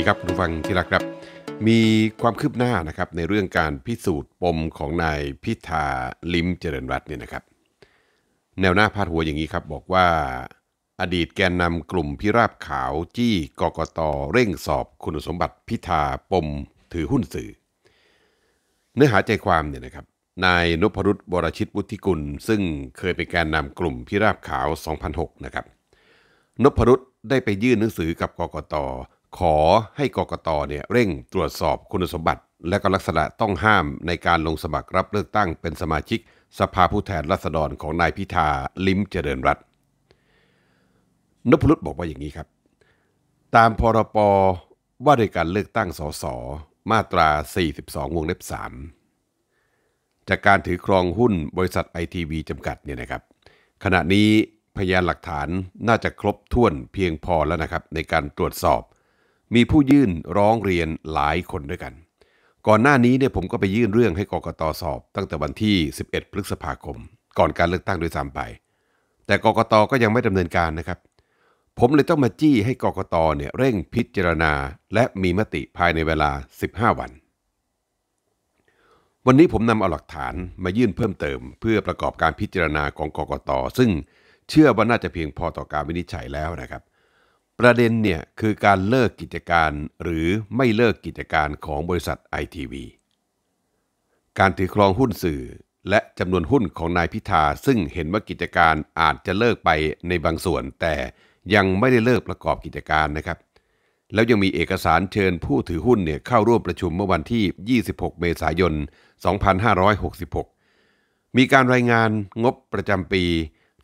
ดีครับคุณฟังที่รักครับ มีความคืบหน้านะครับในเรื่องการพิสูจน์ปมของนายพิธาลิมเจริญรัตน์เนี่ยนะครับ แนวหน้าพาดหัวอย่างนี้ครับบอกว่า อดีตแกนนำกลุ่มพิราบขาวจี้กกตเร่งสอบคุณสมบัติพิธาปมถือหุ้นสื่อ เนื้อหาใจความเนี่ยนะครับนายนพรุตบรชิตวุฒิกุล ซึ่งเคยเป็นแกนนำกลุ่มพิราบขาว 2006 นะครับ นพรุตได้ไปยื่นหนังสือกับกกตขอให้กกตเนี่ยเร่งตรวจสอบคุณสมบัติ และก็ลักษณะต้องห้ามในการลงสมัครรับเลือกตั้งเป็นสมาชิกสภาผู้แทนราษฎรของนายพิธาลิ้มเจริญรัตนพพลุศบอกว่าอย่างนี้ครับ ตามพรปว่าด้วยการเลือกตั้งสสมาตรา 42วงเล็บ3จากการถือครองหุ้นบริษัทไอทีวีจำกัดเนี่ยนะครับ ขณะนี้พยานหลักฐานน่าจะครบถ้วนเพียงพอแล้วนะครับในการตรวจสอบมีผู้ยื่นร้องเรียนหลายคนด้วยกัน ก่อนหน้านี้เนี่ยผมก็ไปยื่นเรื่องให้กกตสอบ ตั้งแต่วันที่ 11 พฤษภาคม ก่อนการเลือกตั้งโดยซ้ำไป แต่กกตก็ยังไม่ดำเนินการนะครับ ผมเลยต้องมาจี้ให้กกตเนี่ยเร่งพิจารณาและมีมติภายในเวลา 15 วัน วันนี้ผมนำเอาหลักฐานมายื่นเพิ่มเติม เพื่อประกอบการพิจารณาของกกต ซึ่งเชื่อว่าน่าจะเพียงพอต่อการวินิจฉัยแล้วนะครับประเด็นเนี่ยคือการเลิกกิจการหรือไม่เลิกกิจการของบริษัทไอทีวีการถือครองหุ้นสื่อและจำนวนหุ้นของนายพิธา ซึ่งเห็นว่ากิจการอาจจะเลิกไปในบางส่วน แต่ยังไม่ได้เลิกประกอบกิจการนะครับ แล้วยังมีเอกสารเชิญผู้ถือหุ้นเนี่ยเข้าร่วมประชุมเมื่อวันที่ 26 เมษายน 2566 มีการรายงานงบประจำปี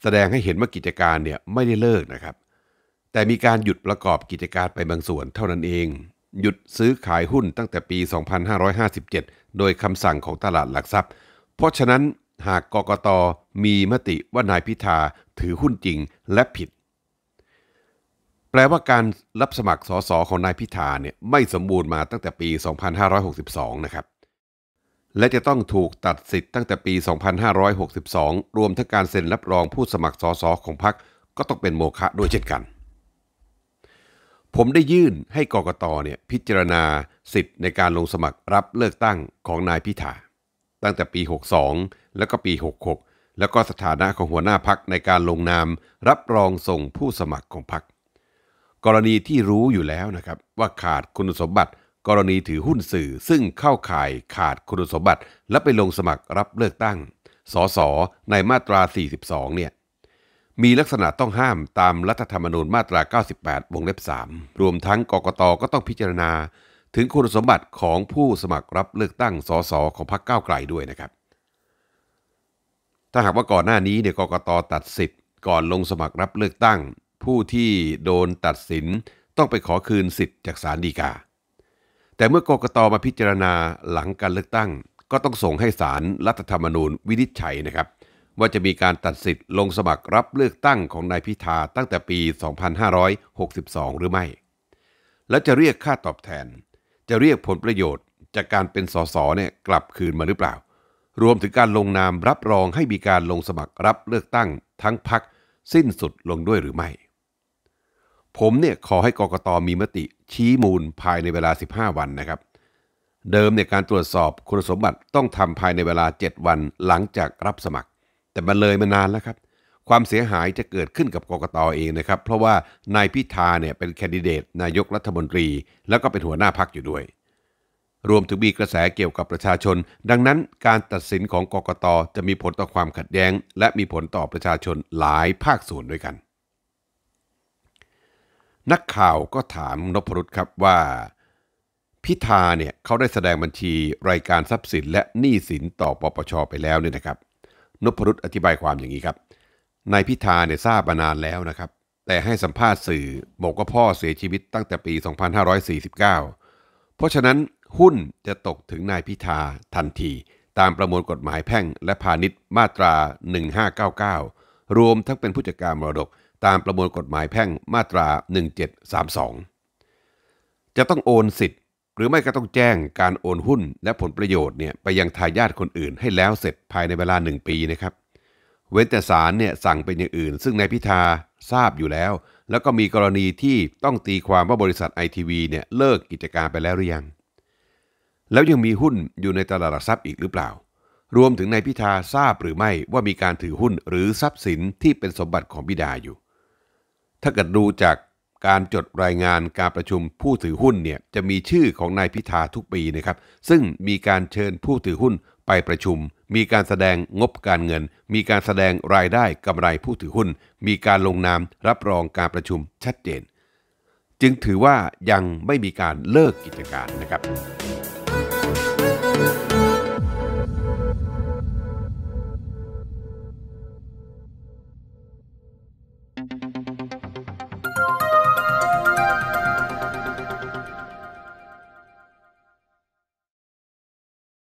แสดงให้เห็นว่ากิจการเนี่ยไม่ได้เลิกนะครับแต่มีการหยุดประกอบกิจการไปบางส่วนเท่านั้นเอง หยุดซื้อขายหุ้นตั้งแต่ปี 2557 โดยคำสั่งของตลาดหลักทรัพย์ เพราะฉะนั้น หากกกตมีมติว่า นายพิธาถือหุ้นจริงและผิด แปลว่าการรับสมัครสสของนายพิธาเนี่ยไม่สมบูรณ์มาตั้งแต่ปี 2562 นะครับ และจะต้องถูกตัดสิทธิ์ตั้งแต่ปี 2562 รวมทั้งการเซ็นรับรองผู้สมัครสสของพรรคก็ต้องเป็นโมฆะด้วยเช่นกันผมได้ยื่นให้กกตเนี่ยพิจารณาสิทธิ์ในการลงสมัครรับเลือกตั้งของนายพิธา ตั้งแต่ปี 62 แล้วก็ปี 66 แล้วก็สถานะของหัวหน้าพักในการลงนามรับรองส่งผู้สมัครของพักกรณีที่รู้อยู่แล้วนะครับว่าขาดคุณสมบัติ กรณีถือหุ้นสื่อซึ่งเข้าข่ายขาดคุณสมบัติ และไปลงสมัครรับเลือกตั้งสสในมาตรา 42 เนี่ยมีลักษณะต้องห้ามตามรัฐธรรมนูญมาตรา 98วงเล็บ3รวมทั้งกกตก็ต้องพิจารณาถึงคุณสมบัติของผู้สมัครรับเลือกตั้งสสของพรรคก้าวไกลด้วยนะครับ ถ้าหากว่าก่อนหน้านี้เนี่ยกกตตัดสิทธิ์ก่อนลงสมัครรับเลือกตั้ง ผู้ที่โดนตัดสินต้องไปขอคืนสิทธิ์จากศาลฎีกา แต่เมื่อกกตมาพิจารณาหลังการเลือกตั้ง ก็ต้องส่งให้ศาลรรัฐธรรมนูญวินิจฉัยนะครับว่าจะมีการตัดสิทธิ์ลงสมัครรับเลือกตั้งของนายพิธาตั้งแต่ปี 2562 หรือไม่ และจะเรียกค่าตอบแทน จะเรียกผลประโยชน์ จากการเป็นสสเนี่ยกลับคืนมาหรือเปล่า รวมถึงการลงนามรับรองให้มีการลงสมัครรับเลือกตั้งทั้งพักสิ้นสุดลงด้วยหรือไม่ ผมเนี่ยขอให้กกตมีมติชี้มูลภายในเวลา 15 วันนะครับ เดิมเนี่ยการตรวจสอบคุณสมบัติต้องทำภายในเวลา 7 วันหลังจากรับสมัครแต่มันเลยมานานแล้วครับ ความเสียหายจะเกิดขึ้นกับกกตอเองนะครับ เพราะว่านายพิธาเนี่ยเป็นแคนดิเดตนายกรัฐมนตรี แล้วก็เป็นหัวหน้าพักอยู่ด้วย รวมถึงมีกระแสเกี่ยวกับประชาชน ดังนั้นการตัดสินของกกตจะมีผลต่อความขัดแย้ง และมีผลต่อประชาชนหลายภาคส่วนด้วยกัน นักข่าวก็ถามนพรุตครับว่าพิธาเนี่ยเขาได้แสดงบัญชี รายการทรัพย์สินและหนี้สินต่อปปชไปแล้วเนี่ยนะครับนพรุตอธิบายความอย่างนี้ครับ นายพิธาเนี่ยทราบมานานแล้วนะครับ แต่ให้สัมภาษณ์สื่อบอกว่าพ่อเสียชีวิตตั้งแต่ปี 2549 เพราะฉะนั้นหุ้นจะตกถึงนายพิธาทันที ตามประมวลกฎหมายแพ่งและพาณิชย์มาตรา 1599 รวมทั้งเป็นผู้จัดการมรดก ตามประมวลกฎหมายแพ่งมาตรา 1732 จะต้องโอนสิทธิ์หรือไม่ก็ต้องแจ้งการโอนหุ้นและผลประโยชน์เนี่ยไปยังทายาทคนอื่นให้แล้วเสร็จภายในเวลา 1 ปีนะครับ เว้นแต่ศาลเนี่ยสั่งเป็นอย่างอื่น ซึ่งนายพิธาทราบอยู่แล้ว แล้วก็มีกรณีที่ต้องตีความว่าบริษัทไอทีวีเนี่ยเลิกกิจการไปแล้วหรือยัง แล้วยังมีหุ้นอยู่ในตลาดหลักทรัพย์อีกหรือเปล่า รวมถึงนายพิธาทราบหรือไม่ว่ามีการถือหุ้นหรือทรัพย์สินที่เป็นสมบัติของบิดาอยู่ ถ้าเกิดดูจากการจดรายงานการประชุมผู้ถือหุ้นเนี่ยจะมีชื่อของนายพิธาทุกปีนะครับ ซึ่งมีการเชิญผู้ถือหุ้นไปประชุม มีการแสดงงบการเงิน มีการแสดงรายได้กำไรผู้ถือหุ้น มีการลงนามรับรองการประชุมชัดเจน จึงถือว่ายังไม่มีการเลิกกิจการนะครับ